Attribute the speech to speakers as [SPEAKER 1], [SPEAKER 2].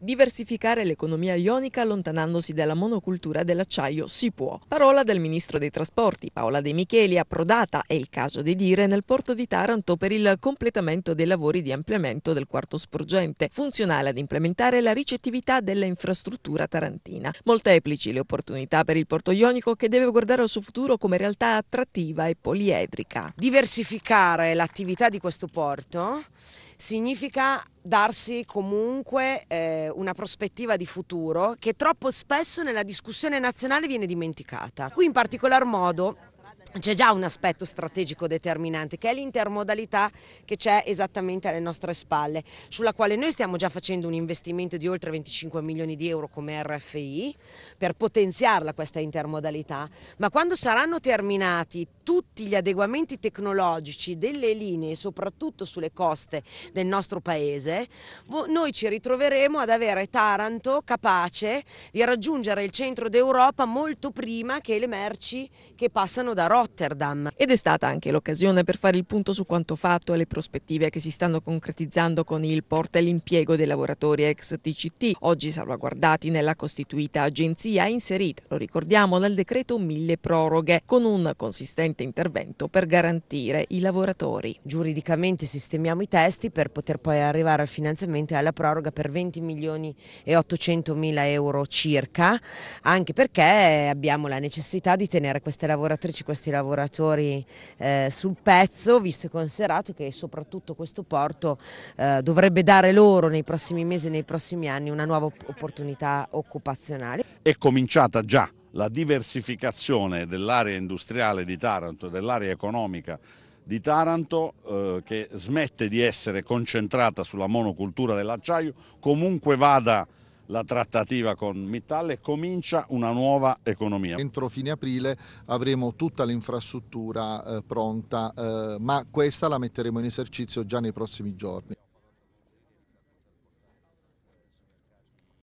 [SPEAKER 1] Diversificare l'economia ionica allontanandosi dalla monocultura dell'acciaio si può. Parola del ministro dei trasporti Paola De Micheli, approdata, è il caso di dire, nel porto di Taranto per il completamento dei lavori di ampliamento del quarto sporgente, funzionale ad implementare la ricettività dell'infrastruttura tarantina. Molteplici le opportunità per il porto ionico che deve guardare al suo futuro come realtà attrattiva e poliedrica. Diversificare
[SPEAKER 2] l'attività di questo porto significa darsi comunque eh, una prospettiva di futuro che troppo spesso nella discussione nazionale viene dimenticata. Qui in particolar modo c'è già un aspetto strategico determinante che è l'intermodalità che c'è esattamente alle nostre spalle, sulla quale noi stiamo già facendo un investimento di oltre 25 milioni di euro come RFI per potenziarla questa intermodalità, ma quando saranno terminati tutti gli adeguamenti tecnologici delle linee, soprattutto sulle coste del nostro paese, noi ci ritroveremo ad avere Taranto capace di raggiungere il centro d'Europa molto
[SPEAKER 1] prima che le merci che passano da Roma Rotterdam ed è stata anche l'occasione per fare il punto su quanto fatto e le prospettive che si stanno concretizzando con il porta e l'impiego dei lavoratori ex TCT, oggi salvaguardati nella costituita agenzia inserita, lo ricordiamo, nel decreto mille proroghe, con un consistente intervento per garantire i lavoratori. Giuridicamente sistemiamo i testi per poter poi arrivare al finanziamento e alla proroga per
[SPEAKER 2] 20 milioni e 800 mila euro circa, anche perché abbiamo la necessità di tenere queste lavoratrici, questi tutti i lavoratori eh, sul pezzo, visto e considerato che soprattutto questo porto eh, dovrebbe dare loro nei prossimi mesi e nei prossimi anni una nuova opportunità occupazionale.
[SPEAKER 3] È cominciata già la diversificazione dell'area industriale di Taranto, dell'area economica di Taranto eh, che smette di essere concentrata sulla monocultura dell'acciaio, comunque vada la trattativa con Mittal e comincia una nuova economia. Entro fine aprile avremo tutta l'infrastruttura eh, pronta, eh, ma questa la metteremo in esercizio già nei prossimi giorni.